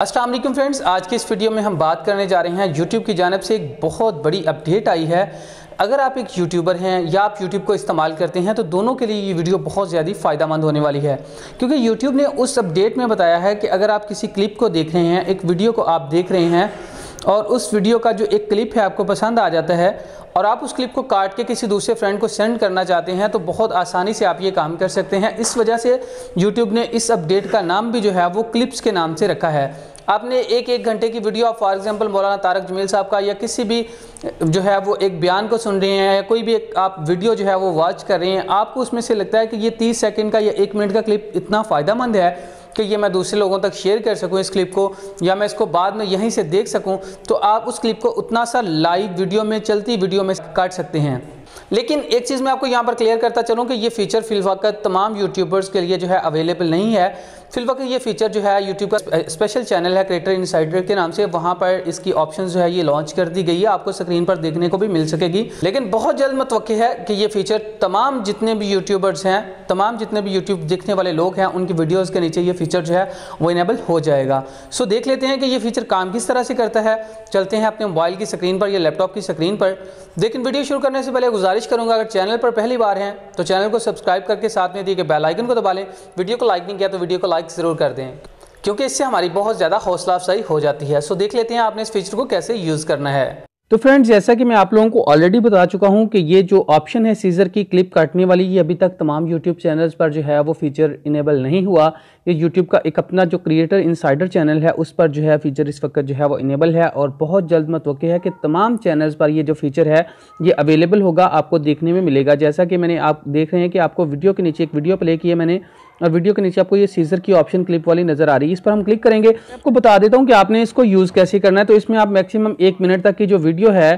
Aslam friends आज के इस वीडियो में हम बात करने जा रहे हैं यूट्यूब की जानब से एक बहुत बड़ी अपडेट आई है अगर आप एक यूट्यूबर हैं या आप यूट्यूब को इस्तेमाल करते हैं तो दोनों के लिए ये वीडियो बहुत ज़्यादा फ़ायदा मंद होने वाली है क्योंकि यूट्यूब ने उस अपडेट में बताया है कि अगर आप किसी क्लिप को देख रहे हैं एक वीडियो को आप देख रहे हैं और उस वीडियो का जो एक क्लिप है आपको पसंद आ जाता है और आप उस क्लिप को काट के किसी दूसरे फ्रेंड को सेंड करना चाहते हैं तो बहुत आसानी से आप ये काम कर सकते हैं इस वजह से यूट्यूब ने इस अपडेट का नाम भी जो है वो क्लिप्स के नाम से रखा है आपने एक एक घंटे की वीडियो आप फॉर एग्जांपल मौलाना तारक जमील साहब का या किसी भी जो है वो एक बयान को सुन रहे हैं या कोई भी एक आप वीडियो जो है वो वॉच कर रहे हैं आपको उसमें से लगता है कि ये तीस सेकेंड का या एक मिनट का क्लिप इतना फ़ायदा है कि ये मैं दूसरे लोगों तक शेयर कर सकूं इस क्लिप को या मैं इसको बाद में यहीं से देख सकूं तो आप उस क्लिप को उतना सा लाइव वीडियो में चलती वीडियो में काट सकते हैं लेकिन एक चीज़ मैं आपको यहाँ पर क्लियर करता चलूँ कि ये फीचर फिलवक्त तमाम यूट्यूबर्स के लिए जो है अवेलेबल नहीं है फिल वक्त ये फीचर जो है यूट्यूब का स्पेशल चैनल है क्रिएटर इनसाइडर के नाम से वहाँ पर इसकी ऑप्शन जो है ये लॉन्च कर दी गई है आपको स्क्रीन पर देखने को भी मिल सकेगी लेकिन बहुत जल्द मतव है कि ये फीचर तमाम जितने भी यूट्यूबर्स हैं तमाम जितने भी यूट्यूब देखने वाले लोग हैं उनकी वीडियोज़ के नीचे ये फीचर जो है वो इनेबल हो जाएगा सो देख लेते हैं कि ये फीचर काम किस तरह से करता है चलते हैं अपने मोबाइल की स्क्रीन पर या लैपटॉप की स्क्रीन पर लेकिन वीडियो शुरू करने से पहले गुजारिश करूंगा अगर चैनल पर पहली बार हैं तो चैनल को सब्सक्राइब करके साथ में दिए गए बेलाइकन को दबा लें वीडियो को लाइक नहीं किया तो वीडियो को लाइक लाइक ज़रूर कर दें क्योंकि इससे हमारी बहुत ज़्यादा हौसला अफजाई हो जाती है सो देख लेते हैं आपने इस फीचर को कैसे यूज़ करना है तो फ्रेंड्स जैसा कि मैं आप लोगों को ऑलरेडी बता चुका हूं कि ये जो ऑप्शन है सीज़र की क्लिप काटने वाली ये अभी तक तमाम यूट्यूब चैनल्स पर जो है वो फीचर इनेबल नहीं हुआ ये यूट्यूब का एक अपना जो क्रिएटर इनसाइडर चैनल है उस पर जो है फीचर इस वक्त जो है वो इनेबल है और बहुत जल्द मतवक़ है कि तमाम चैनल्स पर ये जो फीचर है ये अवेलेबल होगा आपको देखने में मिलेगा जैसा कि मैंने आप देख रहे हैं कि आपको वीडियो के नीचे एक वीडियो प्ले किया मैंने और वीडियो के नीचे आपको ये सीजर की ऑप्शन क्लिप वाली नजर आ रही है इस पर हम क्लिक करेंगे आपको बता देता हूँ कि आपने इसको यूज़ कैसे करना है तो इसमें आप मैक्सिमम एक मिनट तक की जो वीडियो है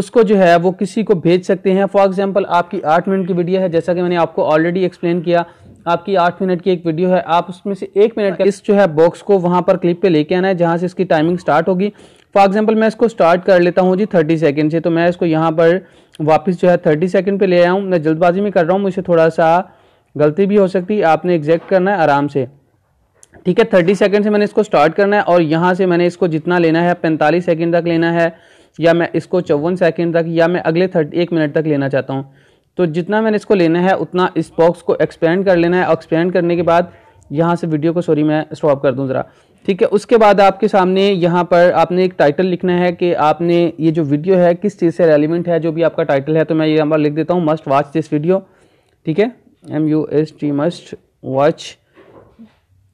उसको जो है वो किसी को भेज सकते हैं फॉर एग्जाम्पल आपकी आठ मिनट की वीडियो है जैसा कि मैंने आपको ऑलरेडी एक्सप्लेन किया आपकी आठ मिनट की एक वीडियो है आप उसमें से एक मिनट का इस जो है बॉक्स को वहाँ पर क्लिप पे लेके आना है जहाँ से इसकी टाइमिंग स्टार्ट होगी फॉर एग्जाम्पल मैं इसको स्टार्ट कर लेता हूँ जी थर्टी सेकेंड से तो मैं इसको यहाँ पर वापस जो है थर्टी सेकेंड पर ले आया हूँ मैं जल्दबाजी में कर रहा हूँ मुझे थोड़ा सा गलती भी हो सकती है आपने एग्जैक्ट करना है आराम से ठीक है थर्टी सेकेंड से मैंने इसको स्टार्ट करना है और यहाँ से मैंने इसको जितना लेना है पैंतालीस सेकेंड तक लेना है या मैं इसको चौवन सेकेंड तक या मैं अगले थर्टी एक मिनट तक लेना चाहता हूँ तो जितना मैंने इसको लेना है उतना इस बॉक्स को एक्सपेंड कर लेना है और एक्सपेंड करने के बाद यहाँ से वीडियो को सॉरी मैं स्टॉप कर दूँ ज़रा ठीक है उसके बाद आपके सामने यहाँ पर आपने एक टाइटल लिखना है कि आपने ये जो वीडियो है किस चीज़ से रेलिवेंट है जो भी आपका टाइटल है तो मैं ये यहाँ पर लिख देता हूँ मस्ट वॉच दिस वीडियो ठीक है M U S T must watch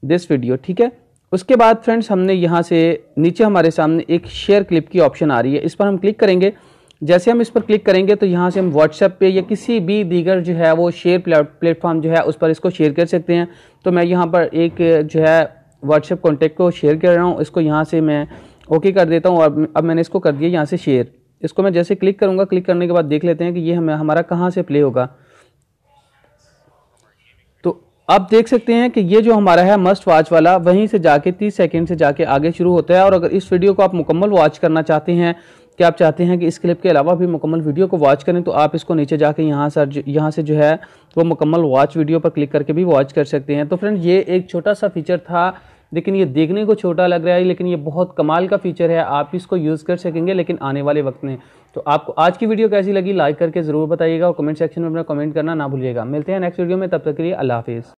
this video ठीक है उसके बाद फ्रेंड्स हमने यहाँ से नीचे हमारे सामने एक शेयर क्लिप की ऑप्शन आ रही है इस पर हम क्लिक करेंगे जैसे हम इस पर क्लिक करेंगे तो यहाँ से हम व्हाट्सएप पे या किसी भी दीगर जो है वो शेयर प्लेटफॉर्म जो है उस पर इसको शेयर कर सकते हैं तो मैं यहाँ पर एक जो है व्हाट्सएप कॉन्टेक्ट को शेयर कर रहा हूँ इसको यहाँ से मैं ओके कर देता हूँ और अब मैंने इसको कर दिया यहाँ से शेयर इसको मैं जैसे क्लिक करूँगा क्लिक करने के बाद देख लेते हैं कि ये हमें हमारा कहाँ से प्ले होगा आप देख सकते हैं कि ये जो हमारा है मस्ट वॉच वाला वहीं से जाके 30 सेकंड से जाके आगे शुरू होता है और अगर इस वीडियो को आप मुकम्मल वॉच करना चाहते हैं कि आप चाहते हैं कि इस क्लिप के अलावा भी मुकम्मल वीडियो को वॉच करें तो आप इसको नीचे जाके यहाँ सर यहाँ से जो है वो मुकम्मल वॉच वीडियो पर क्लिक करके भी वॉच कर सकते हैं तो फ्रेंड ये एक छोटा सा फीचर था लेकिन ये देखने को छोटा लग रहा है लेकिन ये बहुत कमाल का फीचर है आप इसको यूज़ कर सकेंगे लेकिन आने वाले वक्त में तो आपको आज की वीडियो कैसी लगी लाइक करके ज़रूर बताइएगा और कमेंट सेक्शन में अपना कमेंट करना ना भूलिएगा मिलते हैं नेक्स्ट वीडियो में तब तक के लिए अल्लाह हाफिज़